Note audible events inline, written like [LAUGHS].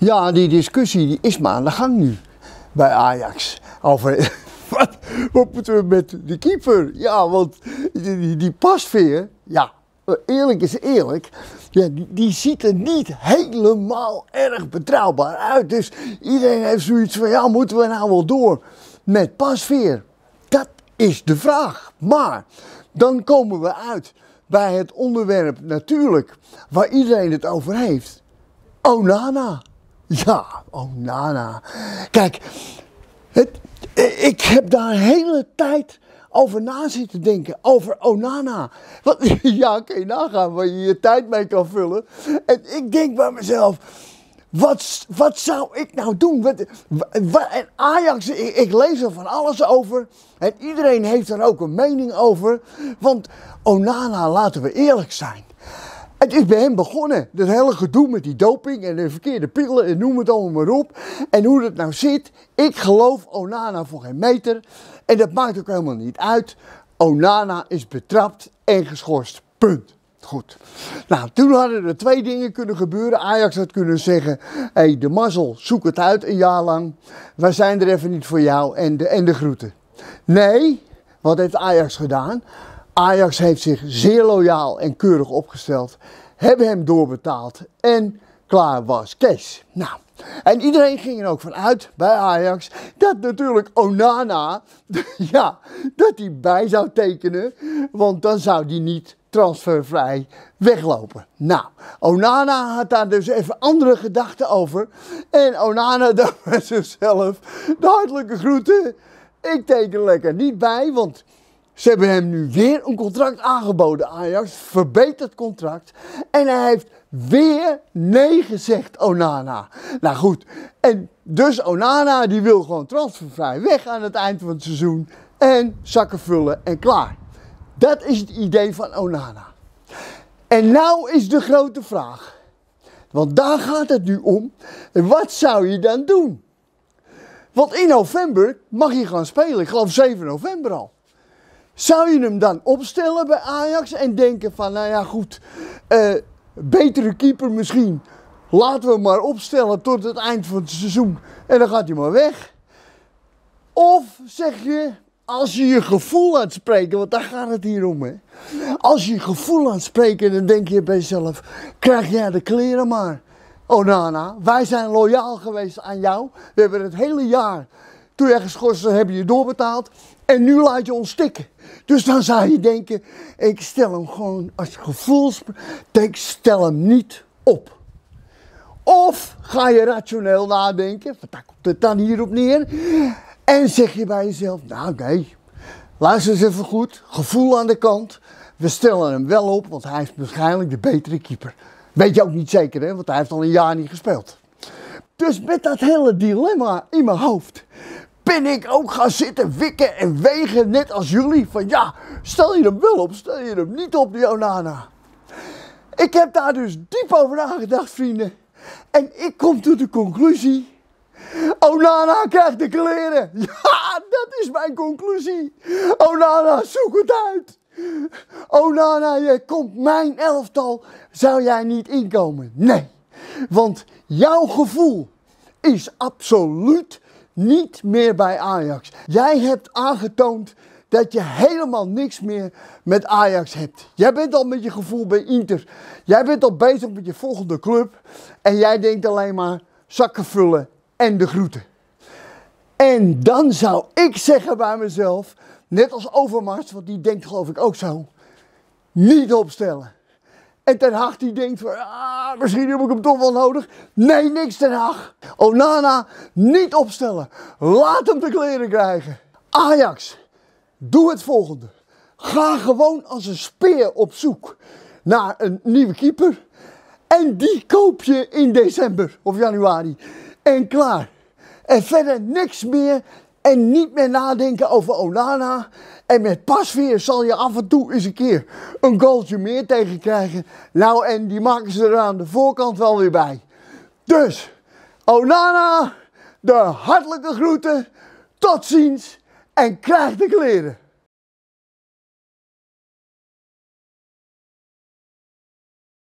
Ja, die discussie die is maar aan de gang nu bij Ajax. Over [LAUGHS] wat, wat moeten we met de keeper? Ja, want die, die pasveer, ja, eerlijk is eerlijk, ja, die, die, ziet er niet helemaal erg betrouwbaar uit. Dus iedereen heeft zoiets van, ja, moeten we nou wel door met pasveer? Dat is de vraag. Maar dan komen we uit bij het onderwerp natuurlijk, waar iedereen het over heeft. Onana. [LAUGHS] Ja, oh Nana. Kijk, het, ik heb daar hele tijd over na zitten denken. Over Onana. Oh, Want [LAUGHS] ja, kun je nagaan waar je je tijd mee kan vullen. En ik denk bij mezelf. Wat, wat zou ik nou doen? Wat, en Ajax, ik, ik, lees er van alles over. En iedereen heeft er ook een mening over. Want Onana, oh, laten we eerlijk zijn. Het is bij hem begonnen. Dat hele gedoe met die doping en de verkeerde pillen en noem het allemaal maar op. En hoe dat nou zit, ik geloof Onana voor geen meter. En dat maakt ook helemaal niet uit. Onana is betrapt en geschorst. Punt. Goed. Nou, toen hadden er twee dingen kunnen gebeuren. Ajax had kunnen zeggen: hé, hey, de mazzel, zoek het uit een jaar lang. Wij zijn er even niet voor jou en de, en de groeten. Nee, wat heeft Ajax gedaan? Ajax heeft zich zeer loyaal en keurig opgesteld, hebben hem doorbetaald en klaar was Kees. Nou, en iedereen ging er ook vanuit bij Ajax dat natuurlijk Onana, [LAUGHS] ja, dat hij bij zou tekenen, want dan zou die niet transfervrij weglopen. Nou, Onana had daar dus even andere gedachten over. En Onana dacht bij zichzelf, de hartelijke groeten, ik teken lekker niet bij, want ze hebben hem nu weer een contract aangeboden, Ajax. Verbeterd contract. En hij heeft weer nee gezegd, Onana. Nou goed, en dus Onana die wil gewoon transfervrij weg aan het eind van het seizoen. En zakken vullen en klaar. Dat is het idee van Onana. En nou is de grote vraag. Want daar gaat het nu om. Wat zou je dan doen? Want in november mag je gaan spelen. Ik geloof 7 november al. Zou je hem dan opstellen bij Ajax en denken van, nou ja goed, eh, betere keeper misschien. Laten we hem maar opstellen tot het eind van het seizoen en dan gaat hij maar weg. Of zeg je, als je je gevoel laat spreken, want daar gaat het hier om hè. Als je je gevoel laat spreken, dan denk je bij jezelf, krijg jij de kleren maar. Oh, Nana, wij zijn loyaal geweest aan jou. We hebben het hele jaar toen jij geschorst was, hebben je doorbetaald. En nu laat je ons stikken. Dus dan zou je denken, ik stel hem gewoon als gevoels... Ik stel hem niet op. Of ga je rationeel nadenken, want daar komt het dan hierop neer. En zeg je bij jezelf, nou nee, luister eens even goed. Gevoel aan de kant. We stellen hem wel op, want hij is waarschijnlijk de betere keeper. Weet je ook niet zeker, hè? want hij heeft al een jaar niet gespeeld. Dus met dat hele dilemma in mijn hoofd ben ik ook gaan zitten wikken en wegen, net als jullie. Van ja, stel je hem wel op, stel je hem niet op, die Onana. Ik heb daar dus diep over nagedacht, vrienden. En ik kom tot de conclusie. Onana krijgt de kleren. [LAUGHS] Ja, dat is mijn conclusie. Onana, zoek het uit. Onana, je komt mijn elftal. Zou jij niet inkomen? Nee, want jouw gevoel is absoluut niet meer bij Ajax. Jij hebt aangetoond dat je helemaal niks meer met Ajax hebt. Jij bent al met je gevoel bij Inter. Jij bent al bezig met je volgende club. En jij denkt alleen maar zakken vullen en de groeten. En dan zou ik zeggen bij mezelf, net als Overmars, want die denkt geloof ik ook zo, niet opstellen. En Ten Haag die denkt van, ah, misschien heb ik hem toch wel nodig. Nee, niks Ten Hag. Onana, niet opstellen. Laat hem de kleren krijgen. Ajax, doe het volgende. Ga gewoon als een speer op zoek naar een nieuwe keeper. En die koop je in december of januari. En klaar. En verder niks meer en niet meer nadenken over Onana. En met pasveer zal je af en toe eens een keer een goaltje meer tegenkrijgen. Nou, en die maken ze er aan de voorkant wel weer bij. Dus, Onana, de hartelijke groeten. Tot ziens en krijg de kleren.